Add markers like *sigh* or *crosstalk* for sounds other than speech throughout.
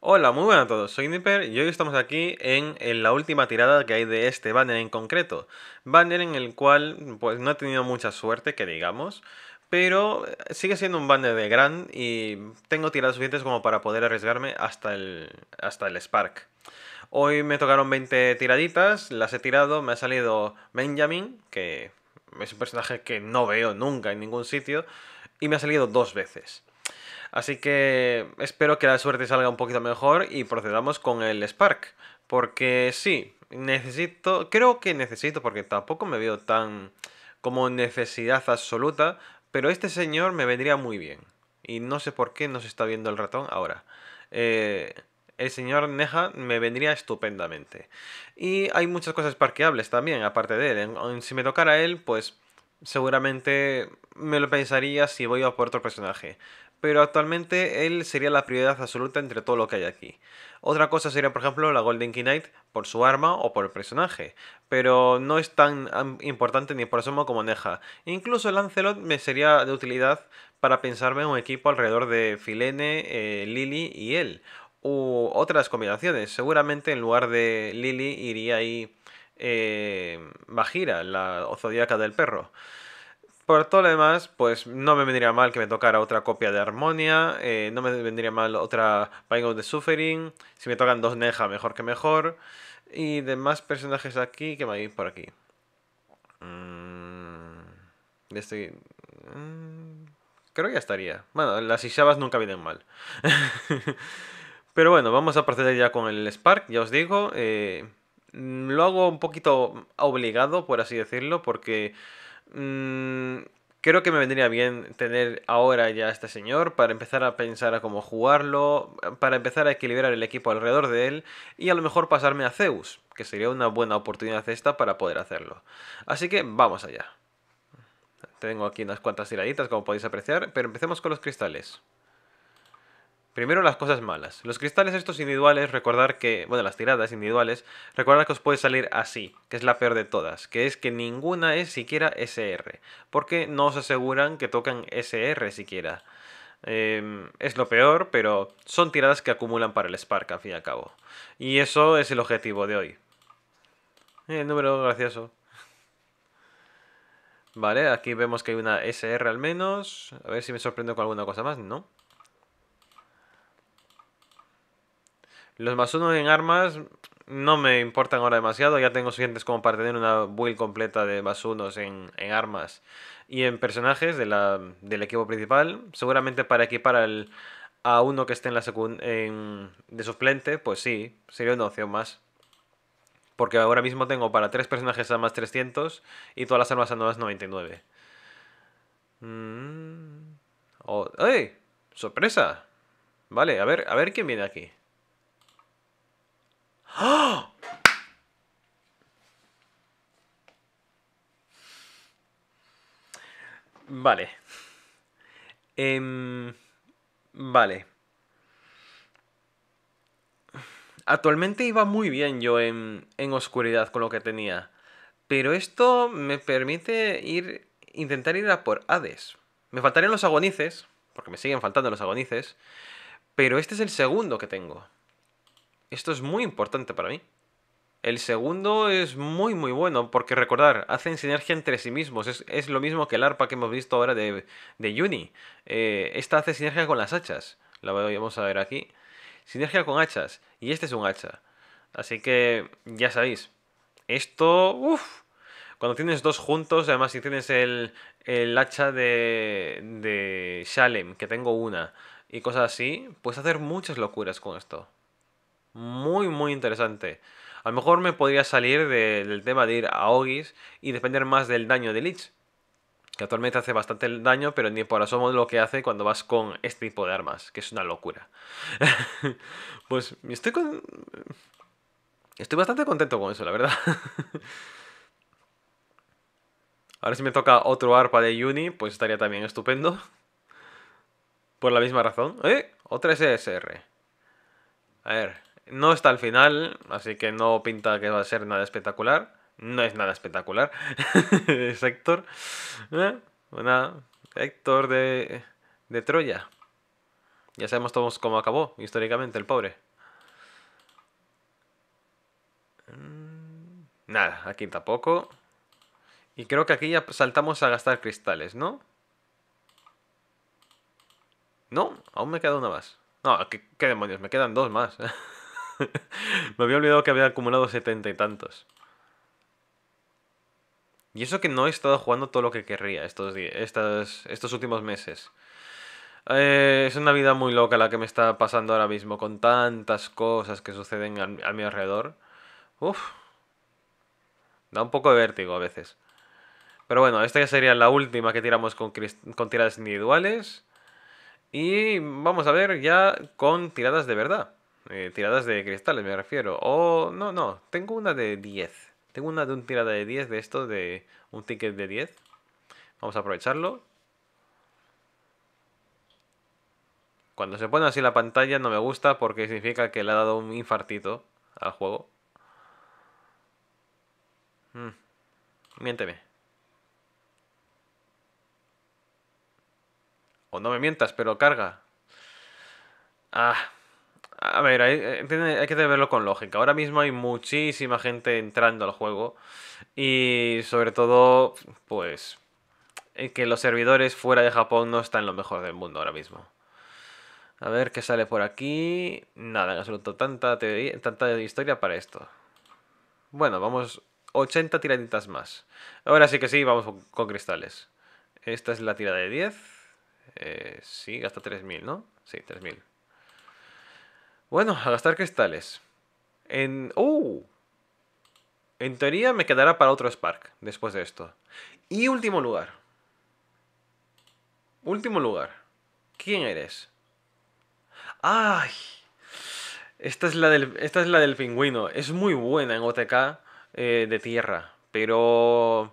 Hola, muy buenas a todos, soy Nipper y hoy estamos aquí en, la última tirada que hay de este banner en concreto. Banner en el cual pues no he tenido mucha suerte, que digamos, pero eh, sigue siendo un banner de gran y tengo tiradas suficientes como para poder arriesgarme hasta el, hasta el Spark. Hoy me tocaron 20 tiraditas, las he tirado, me ha salido Benjamin, que es un personaje que no veo nunca en ningún sitio, y me ha salido dos veces. Así que espero que la suerte salga un poquito mejor y procedamos con el Spark. Porque sí, necesito, creo que necesito, porque tampoco me veo tan como necesidad absoluta, pero este señor me vendría muy bien. Y no sé por qué no se está viendo el ratón ahora. Eh, el señor Neja me vendría estupendamente. Y hay muchas cosas parqueables también, aparte de él. Si me tocara él, pues seguramente me lo pensaría si voy a por otro personaje. Pero actualmente él sería la prioridad absoluta entre todo lo que hay aquí. Otra cosa sería, por ejemplo, la Golden Knight por su arma o por el personaje. Pero no es tan importante ni por asomo como Neja. Incluso Lancelot me sería de utilidad para pensarme un equipo alrededor de Filene, eh, Lily y él. U otras combinaciones. Seguramente en lugar de Lily iría ahí eh, Bajira, la zodiaca del perro. Por todo lo demás, pues no me vendría mal que me tocara otra copia de Armonia, eh, no me vendría mal otra pain of Suffering, si me tocan dos Neja, mejor que mejor, y demás personajes aquí que me hay por aquí. Mm, estoy... Mm, creo que ya estaría. Bueno, las Ishabas nunca vienen mal. *laughs* Pero bueno, vamos a proceder ya con el Spark, ya os digo. Eh, Mm, lo hago un poquito obligado, por así decirlo, porque mm, creo que me vendría bien tener ahora ya a este señor para empezar a pensar a cómo jugarlo, para empezar a equilibrar el equipo alrededor de él y a lo mejor pasarme a Zeus, que sería una buena oportunidad esta para poder hacerlo. Así que vamos allá. Tengo aquí unas cuantas tiraditas como podéis apreciar, pero empecemos con los cristales. Primero las cosas malas. Los cristales estos individuales, recordar que, bueno, las tiradas individuales, recordar que os puede salir así, que es la peor de todas, que es que ninguna es siquiera SR, porque no os aseguran que tocan SR siquiera. Em, es lo peor, pero son tiradas que acumulan para el Spark, al fin y al cabo. Y eso es el objetivo de hoy. El número gracioso. Vale, aquí vemos que hay una SR al menos. A ver si me sorprendo con alguna cosa más, ¿no? Los más unos en armas no me importan ahora demasiado. Ya tengo suficientes como para tener una build completa de más unos en, armas y en personajes de del equipo principal. Seguramente para equipar al, a uno que esté en la en, de suplente, pues sí, sería una opción más. Porque ahora mismo tengo para tres personajes a más 300 y todas las armas a más 99. ¡Ey! ¡Sorpresa! Vale, a ver, a ver quién viene aquí. *gasps* Vale. Em, vale. Actualmente iba muy bien yo en, en oscuridad con lo que tenía. Pero esto me permite ir intentar ir a por Hades. Me faltarían los agonices, porque me siguen faltando los agonices. Pero este es el segundo que tengo. Esto es muy importante para mí. El segundo es muy muy bueno, porque recordar, hacen sinergia entre sí mismos. Es, lo mismo que el arpa que hemos visto ahora de, de Yuni. Eh, esta hace sinergia con las hachas. La vamos a ver aquí. Sinergia con hachas. Y este es un hacha. Así que ya sabéis. Esto... Uf, cuando tienes dos juntos, además si tienes el, el hacha de, de Shalem, que tengo una, y cosas así, puedes hacer muchas locuras con esto muy, muy interesante. A lo mejor me podría salir del tema de ir a Ogis y depender más del daño de Lich. Que actualmente hace bastante daño, pero ni por asomo lo que hace cuando vas con este tipo de armas, que es una locura. *laughs* pues estoy con... Estoy bastante contento con eso, la verdad. *laughs* Ahora si me toca otro arpa de Uni, pues estaría también estupendo. Por la misma razón. ¡Eh! Otra SSR. A ver. No está al final, así que no pinta que va a ser nada espectacular. No es nada espectacular. *laughs* es Héctor. ¿Eh? Héctor de, de Troya. Ya sabemos todos cómo acabó históricamente el pobre. Mm, nada, aquí tampoco. Y creo que aquí ya saltamos a gastar cristales, ¿no? No, aún me queda una más. No, qué demonios? Me quedan dos más. *laughs* *laughs* Me había olvidado que había acumulado setenta y tantos. Y eso que no he estado jugando todo lo que querría estos, estos últimos meses. Eh, es una vida muy loca la que me está pasando ahora mismo, con tantas cosas que suceden a, mi alrededor. Da un poco de vértigo a veces. Pero bueno, esta ya sería la última que tiramos con tiradas individuales. Y vamos a ver ya con tiradas de verdad. Eh, tiradas de cristales me refiero. O no, no, tengo una de 10. Tengo una de un tirada de 10 de esto, de un ticket de 10. Vamos a aprovecharlo. Cuando se pone así la pantalla no me gusta porque significa que le ha dado un infartito al juego. Hmm, miénteme. O no me mientas, pero carga. Ah, a ver, hay, eh, que verlo con lógica. Ahora mismo hay muchísima gente entrando al juego y sobre todo, pues, eh, que los servidores fuera de Japón no están lo mejor del mundo ahora mismo. A ver qué sale por aquí. Nada, en absoluto, tanta, tanta historia para esto. Bueno, vamos 80 tiraditas más. Ahora sí que sí, vamos con, cristales. Esta es la tira de 10. Eh, sí, gasta 3.000, ¿no? Sí, 3.000. Bueno, a gastar cristales. En... ¡Uh! En teoría me quedará para otro Spark después de esto. Y último lugar. Último lugar. ¿Quién eres? ¡Ay! Esta es la del, esta es la del pingüino. Es muy buena en OTK eh, de tierra. Pero...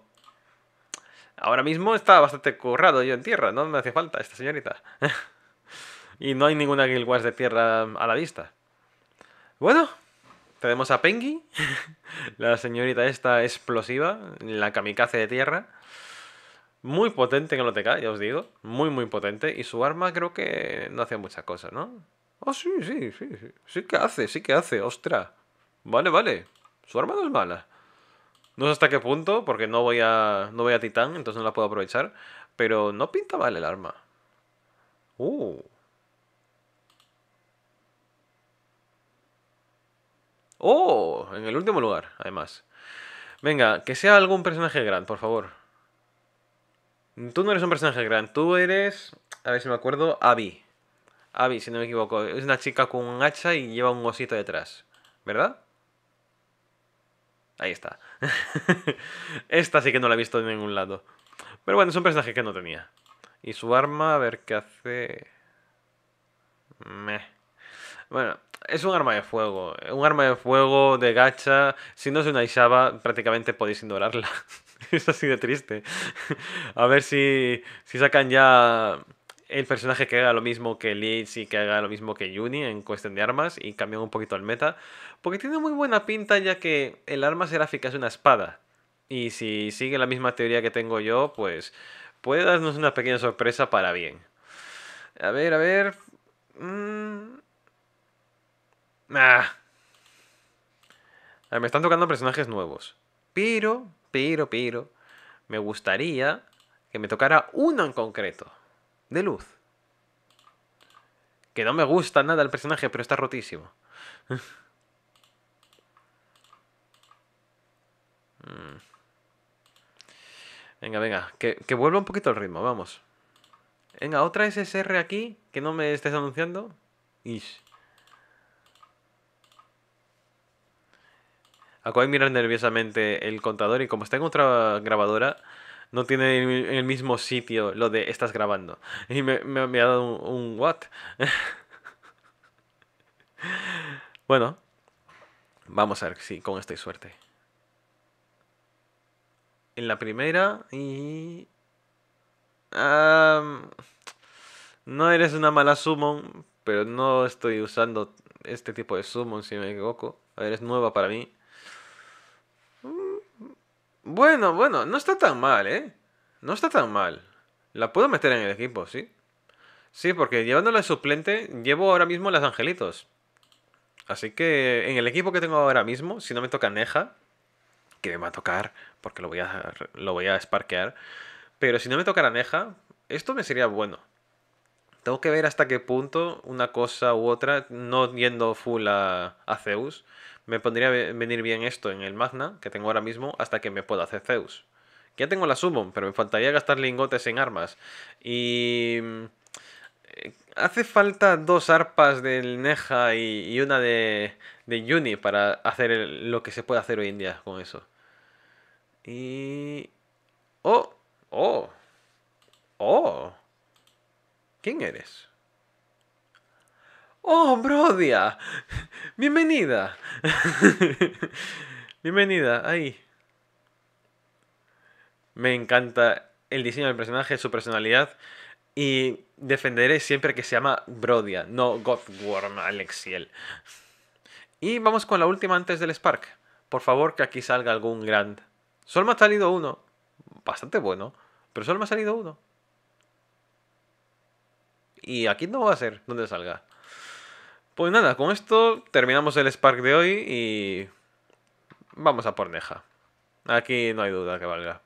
Ahora mismo está bastante currado yo en tierra. No me hace falta esta señorita. *laughs* Y no hay ninguna Guild de tierra a la vista. Bueno, tenemos a Pengi, *laughs* la señorita esta explosiva, la kamikaze de tierra. Muy potente en el OTK, ya os digo. Muy, muy potente. Y su arma creo que no hace muchas cosas, ¿no? Oh, sí, sí, sí, sí. Sí que hace, sí que hace, ostra. Vale, vale. Su arma no es mala. No sé hasta qué punto, porque no voy a, no voy a Titán, entonces no la puedo aprovechar. Pero no pinta mal el arma. Uh. ¡Oh! En el último lugar, además. Venga, que sea algún personaje grande, por favor. Tú no eres un personaje grande, tú eres... A ver si me acuerdo, Abby. Abby, si no me equivoco. Es una chica con un hacha y lleva un osito detrás. ¿Verdad? Ahí está. *laughs* Esta sí que no la he visto de ningún lado. Pero bueno, es un personaje que no tenía. Y su arma, a ver qué hace... Meh. Bueno, es un arma de fuego. Un arma de fuego de gacha. Si no es una Isaba, prácticamente podéis ignorarla. *laughs* es así de triste. A ver si, si sacan ya el personaje que haga lo mismo que Leeds y que haga lo mismo que Yuni en cuestión de armas y cambian un poquito el meta. Porque tiene muy buena pinta ya que el arma será es una espada. Y si sigue la misma teoría que tengo yo, pues puede darnos una pequeña sorpresa para bien. A ver, a ver. Mmm Ah. ah. me están tocando personajes nuevos. Pero, pero, pero, me gustaría que me tocara uno en concreto. De luz. Que no me gusta nada el personaje, pero está rotísimo. *laughs* Mm. venga, venga. Que, que vuelva un poquito el ritmo, vamos. Venga, otra SSR aquí, que no me estés anunciando. Ish. Acabo de mirar nerviosamente el contador y como está en otra grabadora, no tiene en el mismo sitio lo de estás grabando. Y me, ha dado un, what. *laughs* bueno, vamos a ver si con esto hay suerte. En la primera y... no eres una mala summon, pero no estoy usando este tipo de summon si me equivoco. eres nueva para mí. Bueno, bueno, no está tan mal, ¿eh? No está tan mal. La puedo meter en el equipo, ¿sí? Sí, porque llevándola de suplente, llevo ahora mismo las angelitos. Así que en el equipo que tengo ahora mismo, si no me toca Neja, que me va a tocar, porque lo voy a, lo voy a sparkear, pero si no me toca Neja, esto me sería bueno. Tengo que ver hasta qué punto una cosa u otra, no yendo full a Zeus, me pondría venir bien esto en el Magna, que tengo ahora mismo, hasta que me pueda hacer Zeus. Ya tengo la Summon, pero me faltaría gastar lingotes en armas. Y... Eh, hace falta dos arpas del Neja y, una de, de Yuni para hacer lo que se puede hacer hoy en día con eso. Y... ¡Oh! ¡Oh! ¡Oh! ¿Quién eres? ¡Oh, Brodia! Bienvenida. *laughs* Bienvenida, ahí. Me encanta el diseño del personaje, su personalidad. Y defenderé siempre que se llama Brodia, no Godworm Alexiel. Y vamos con la última antes del Spark. Por favor, que aquí salga algún Grand. Solo me ha salido uno. Bastante bueno. Pero solo me ha salido uno. Y aquí no va a ser donde salga. Pues nada, con esto terminamos el Spark de hoy y vamos a por Neja. Aquí no hay duda que valga.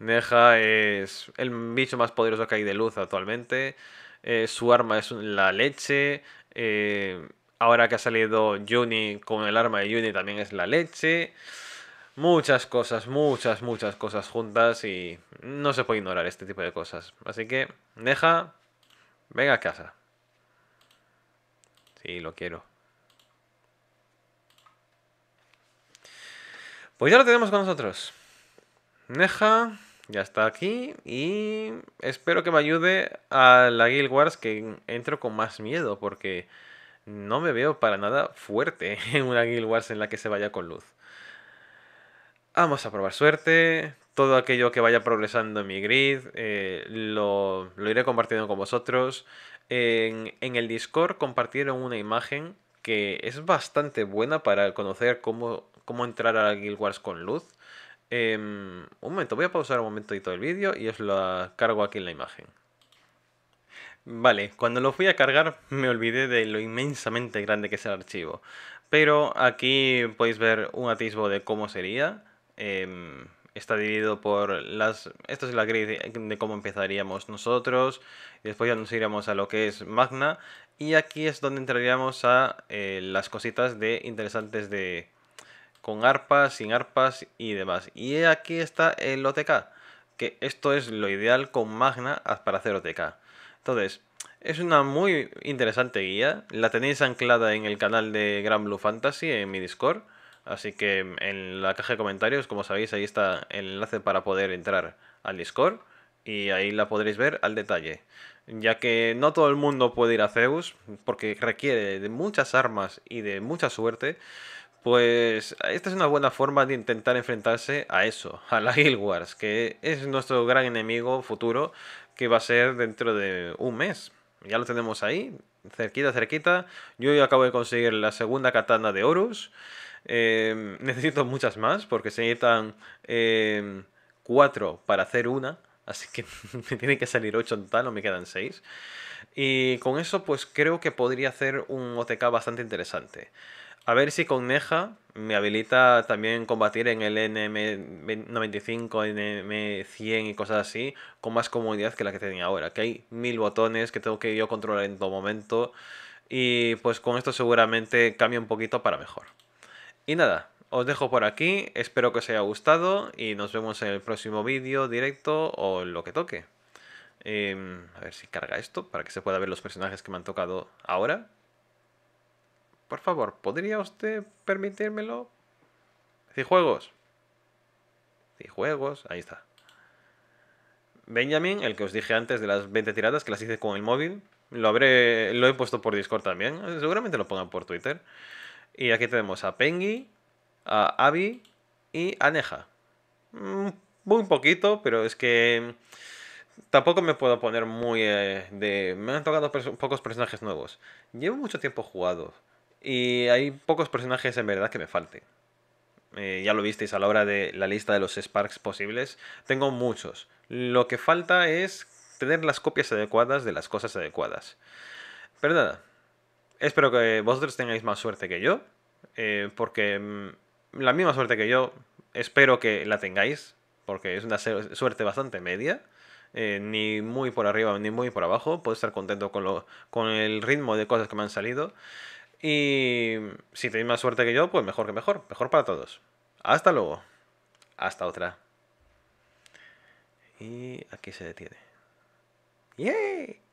Neja es el bicho más poderoso que hay de luz actualmente. Eh, su arma es la leche. Eh, ahora que ha salido Juni con el arma de Juni también es la leche. Muchas cosas, muchas, muchas cosas juntas y no se puede ignorar este tipo de cosas. Así que, Neja, venga a casa. Sí, lo quiero. Pues ya lo tenemos con nosotros. Neja ya está aquí y espero que me ayude a la Guild Wars que entro con más miedo porque no me veo para nada fuerte *laughs* en una Guild Wars en la que se vaya con luz. Vamos a probar suerte. Todo aquello que vaya progresando en mi grid eh, lo, lo, iré compartiendo con vosotros. En, el Discord compartieron una imagen que es bastante buena para conocer cómo, cómo entrar a Guild Wars con luz. Em, un momento, voy a pausar un momentito el vídeo y os lo cargo aquí en la imagen. Vale, cuando lo fui a cargar me olvidé de lo inmensamente grande que es el archivo. Pero aquí podéis ver un atisbo de cómo sería. Em, está dividido por las... Esta es la grid de cómo empezaríamos nosotros. después ya nos iremos a lo que es Magna. Y aquí es donde entraríamos a eh, las cositas de interesantes de... Con arpas, sin arpas y demás. Y aquí está el OTK. Que esto es lo ideal con Magna para hacer OTK. Entonces, es una muy interesante guía. La tenéis anclada en el canal de Gran Blue Fantasy en mi Discord. Así que mm, en la caja de comentarios, como sabéis, ahí está el enlace para poder entrar al Discord y ahí la podréis ver al detalle. Ya que no todo el mundo puede ir a Zeus, porque requiere de muchas armas y de mucha suerte, pues esta es una buena forma de intentar enfrentarse a eso, *laughs* a la Guild Wars, que es nuestro gran enemigo futuro, que va a ser dentro de un mes. Ya lo tenemos ahí, cerquita, cerquita. Yo acabo de conseguir la segunda katana de Horus. Em, necesito muchas más porque se necesitan 4 em, cuatro para hacer una. Así que *laughs* me tienen que salir 8 en total, o me quedan 6. Y con eso, pues creo que podría hacer un OTK bastante interesante. A ver si con Neja me habilita también combatir en el NM95, NM100 y cosas así, con más comodidad que la que tenía ahora. Que hay mil botones que tengo que yo controlar en todo momento. Y pues con esto seguramente cambio un poquito para mejor. Y nada, os dejo por aquí, espero que os haya gustado y nos vemos en el próximo vídeo, directo o lo que toque. Em, a ver si carga esto para que se pueda ver los personajes que me han tocado ahora. Por favor, ¿podría usted permitírmelo? Cijuegos. Cijuegos, ahí está. Benjamin, el que os dije antes de las 20 tiradas que las hice con el móvil, lo habré lo he puesto por Discord también, seguramente lo pongan por Twitter. Y aquí tenemos a Pengi, a Abby y a Neja. Mm, muy poquito, pero es que tampoco me puedo poner muy eh, de... Me han tocado pocos personajes nuevos. Llevo mucho tiempo jugado y hay pocos personajes en verdad que me falten. Eh, ya lo visteis a la hora de la lista de los Sparks posibles. Tengo muchos. Lo que falta es tener las copias adecuadas de las cosas adecuadas. Pero nada, espero que vosotros tengáis más suerte que yo, eh, porque mm, la misma suerte que yo, espero que la tengáis, porque es una suerte bastante media. Eh, ni muy por arriba ni muy por abajo. Puedo estar contento con, con el ritmo de cosas que me han salido. Y si tenéis más suerte que yo, pues mejor que mejor. Mejor para todos. Hasta luego. Hasta otra. Y aquí se detiene. ¡Yay!